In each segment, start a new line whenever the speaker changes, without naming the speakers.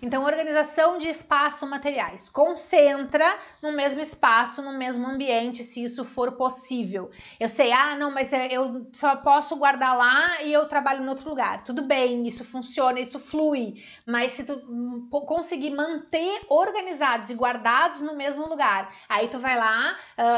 Então, organização de espaço materiais. Concentra no mesmo espaço, no mesmo ambiente, se isso for possível. Eu sei, ah, não, mas é, eu só posso guardar lá e eu trabalho em outro lugar. Tudo bem, isso funciona, isso flui. Mas se tu hum, conseguir manter organizados e guardados no mesmo lugar, aí tu vai lá,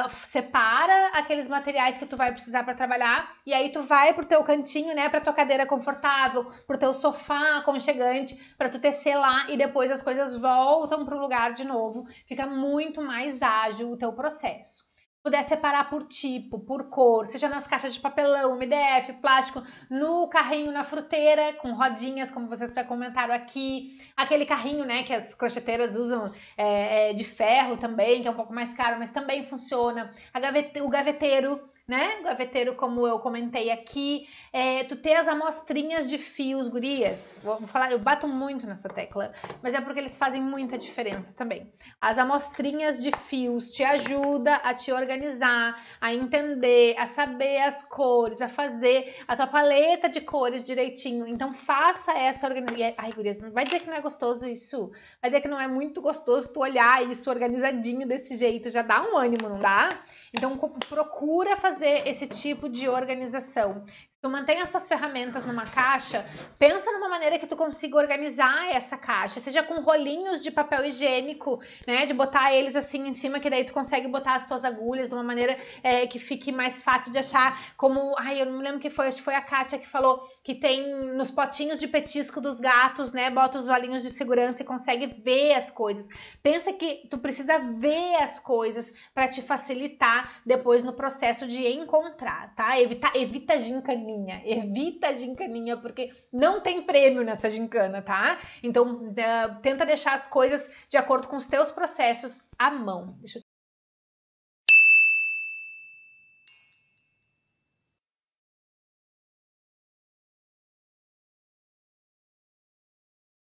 uh, separa aqueles materiais que tu vai precisar para trabalhar e aí tu vai pro teu cantinho, né, pra tua cadeira confortável, pro teu sofá aconchegante, para tu tecer lá e depois as coisas voltam para o lugar de novo, fica muito mais ágil o teu processo. Puder separar por tipo, por cor, seja nas caixas de papelão, MDF, plástico, no carrinho na fruteira, com rodinhas, como vocês já comentaram aqui, aquele carrinho, né, que as crocheteiras usam é, é, de ferro também, que é um pouco mais caro, mas também funciona. Gavete, o gaveteiro né, gaveteiro, como eu comentei aqui, é, tu ter as amostrinhas de fios, gurias, vou falar, eu bato muito nessa tecla, mas é porque eles fazem muita diferença também. As amostrinhas de fios te ajuda a te organizar, a entender, a saber as cores, a fazer a tua paleta de cores direitinho. Então faça essa organização. É, ai, gurias, vai dizer que não é gostoso isso? Vai dizer que não é muito gostoso tu olhar isso organizadinho desse jeito, já dá um ânimo, não dá? Então procura fazer fazer esse tipo de organização. Se tu mantém as tuas ferramentas numa caixa, pensa numa maneira que tu consiga organizar essa caixa, seja com rolinhos de papel higiênico, né, de botar eles assim em cima, que daí tu consegue botar as tuas agulhas de uma maneira é, que fique mais fácil de achar, como, ai, eu não me lembro que foi, acho que foi a Kátia que falou que tem nos potinhos de petisco dos gatos, né, bota os olhinhos de segurança e consegue ver as coisas. Pensa que tu precisa ver as coisas para te facilitar depois no processo de encontrar, tá? Evita, evita gincaninha, evita gincaninha, porque não tem prêmio nessa gincana, tá? Então, uh, tenta deixar as coisas de acordo com os teus processos à mão. Deixa eu